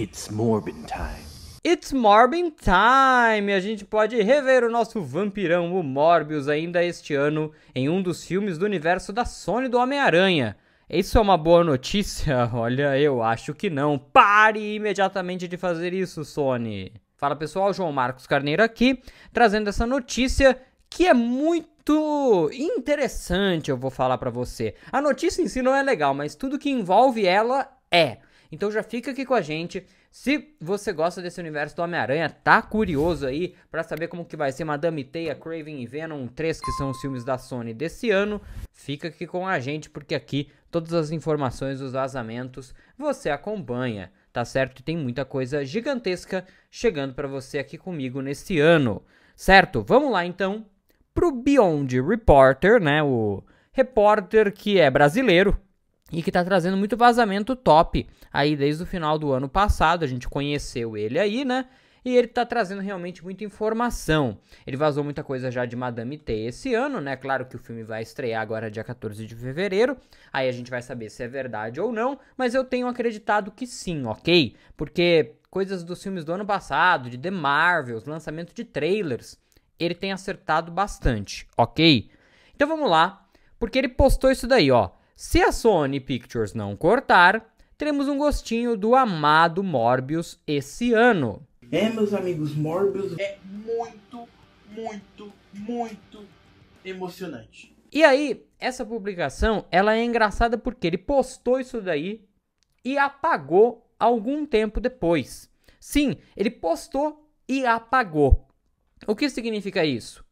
It's Morbin Time. It's Morbin Time! A gente pode rever o nosso vampirão, o Morbius, ainda este ano em um dos filmes do universo da Sony do Homem-Aranha. Isso é uma boa notícia? Olha, eu acho que não. Pare imediatamente de fazer isso, Sony! Fala pessoal, João Marcos Carneiro aqui, trazendo essa notícia que é muito interessante, eu vou falar para você. A notícia em si não é legal, mas tudo que envolve ela é. Então já fica aqui com a gente. Se você gosta desse universo do Homem-Aranha, tá curioso aí para saber como que vai ser Madame Teia, Craven e Venom 3, que são os filmes da Sony desse ano, fica aqui com a gente porque aqui todas as informações, os vazamentos, você acompanha, tá certo? Tem muita coisa gigantesca chegando para você aqui comigo nesse ano. Certo? Vamos lá então pro Beyond Reporter, né? O repórter que é brasileiro, e que está trazendo muito vazamento top aí desde o final do ano passado. A gente conheceu ele aí, né? E ele está trazendo realmente muita informação. Ele vazou muita coisa já de Madame T esse ano, né? Claro que o filme vai estrear agora dia 14 de fevereiro. Aí a gente vai saber se é verdade ou não, mas eu tenho acreditado que sim, ok? Porque coisas dos filmes do ano passado, de The Marvels, lançamento de trailers, ele tem acertado bastante, ok? Então vamos lá, porque ele postou isso daí, ó. Se a Sony Pictures não cortar, teremos um gostinho do amado Morbius esse ano. É, meus amigos, Morbius é muito, muito, muito emocionante. E aí, essa publicação, ela é engraçada porque ele postou isso daí e apagou algum tempo depois. Sim, ele postou e apagou. O que significa isso?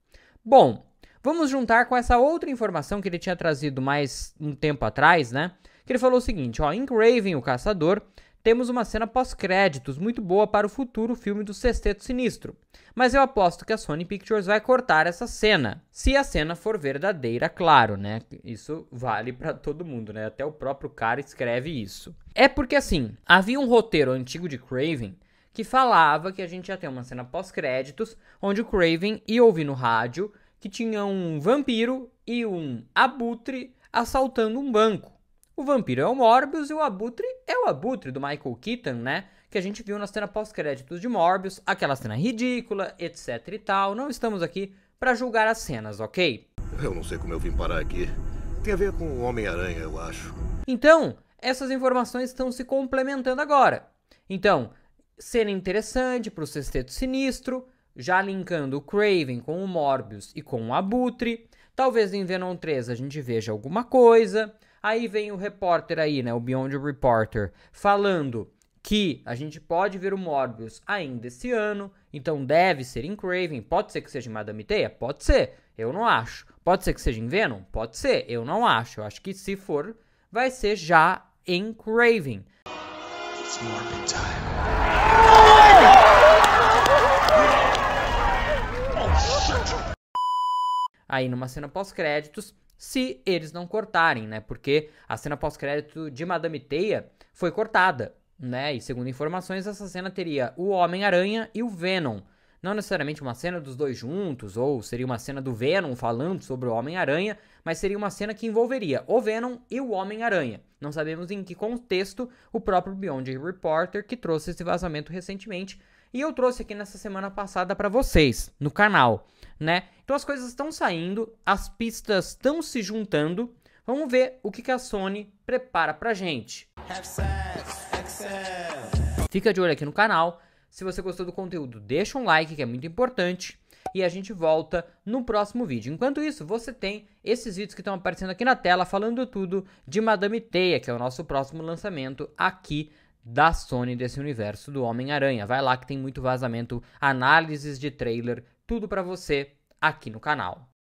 Bom, Vamos juntar com essa outra informação que ele tinha trazido mais um tempo atrás, né? Que ele falou o seguinte, ó, em Craven, o Caçador, temos uma cena pós-créditos muito boa para o futuro filme do Sexteto Sinistro. Mas eu aposto que a Sony Pictures vai cortar essa cena, se a cena for verdadeira, claro, né? Isso vale para todo mundo, né? Até o próprio cara escreve isso. É porque assim, havia um roteiro antigo de Craven que falava que a gente ia ter uma cena pós-créditos onde o Craven ia ouvir no rádio que tinha um vampiro e um abutre assaltando um banco. O vampiro é o Morbius e o abutre é o abutre do Michael Keaton, né? Que a gente viu na cena pós-créditos de Morbius, aquela cena ridícula, etc e tal. Não estamos aqui para julgar as cenas, ok? Eu não sei como eu vim parar aqui. Tem a ver com o Homem-Aranha, eu acho. Então, essas informações estão se complementando agora. Então, cena interessante para o Sexteto Sinistro, já linkando o Craven com o Morbius e com o Abutre. Talvez em Venom 3 a gente veja alguma coisa. Aí vem o repórter aí, né, o Beyond Reporter, falando que a gente pode ver o Morbius ainda esse ano, então deve ser em Craven, pode ser que seja em Madame Teia? Pode ser, eu não acho. Pode ser que seja em Venom? Pode ser, eu não acho. Eu acho que se for, vai ser já em Craven. It's Morbid time. aí numa cena pós-créditos, se eles não cortarem, né? Porque a cena pós-crédito de Madame Teia foi cortada, né? E segundo informações, essa cena teria o Homem-Aranha e o Venom. Não necessariamente uma cena dos dois juntos, ou seria uma cena do Venom falando sobre o Homem-Aranha, mas seria uma cena que envolveria o Venom e o Homem-Aranha. Não sabemos em que contexto o próprio Beyond Reporter que trouxe esse vazamento recentemente. E eu trouxe aqui nessa semana passada para vocês, no canal né? Então as coisas estão saindo, as pistas estão se juntando. Vamos ver o que, que a Sony prepara pra gente. Fica de olho aqui no canal. Se você gostou do conteúdo, deixa um like, que é muito importante. E a gente volta no próximo vídeo. Enquanto isso, você tem esses vídeos que estão aparecendo aqui na tela, falando tudo de Madame Teia, que é o nosso próximo lançamento aqui da Sony desse universo do Homem-Aranha. Vai lá que tem muito vazamento, análises de trailer, tudo para você aqui no canal.